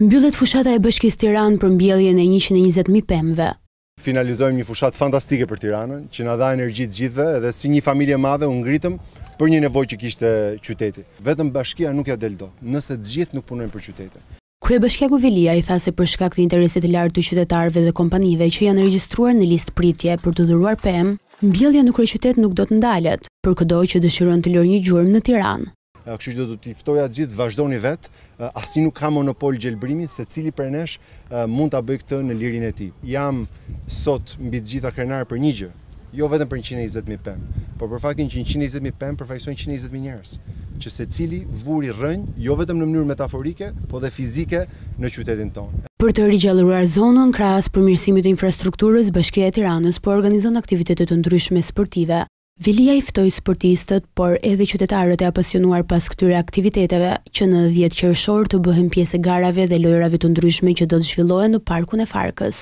Mbyllet fushata e bëshkis Tiran për mbjelljen e 120.000 pemve. Finalizojmë një fushat fantastike për Tiranën, që në dha energjit gjithë dhe si një familje madhe unë ngritëm për një nevoj që kishte qytetit. Vetëm bashkia nuk ja deldo, nëse gjithë nuk punojnë për qytetit. Kre bashkja Guvilia i tha se për shkak të interesit lartë të qytetarve dhe kompanive që janë registruar në list pritje për të dhuruar PEM, mbjellja në kre qytet nuk do të ndalet, për këdoj që dëshiron të lërë një gjurëm në Tiranë kështu që do të t'i ftoja të gjithë, vazhdoni vetë, asë nuk ka monopol gjelbrimi, se cili për nesh mund t'a bëj këtë në lirin e ti. Jam sot mbi të gjitha krenarë për një gjë, jo vetëm për 120.000 pen, por për faktin që 120.000 pen përfajsojnë 120.000 njërës, që se cili vuri rënjë, jo vetëm në mënyrë metaforike, po dhe fizike në qytetin tonë. Për të rigjallëruar zonën, krahas përmirësimit e infrastrukturës, bëshkja e tiranës po organizon aktivitetet të ndryshme sportive. Vilia i ftoi sportistët, por edhe qytetarët e apasionuar pas këtyre aktiviteteve që në 10 qershor të bëhen pjesë garave dhe lojrave të ndryshme që do të zhvillohen në parkun e Farkës.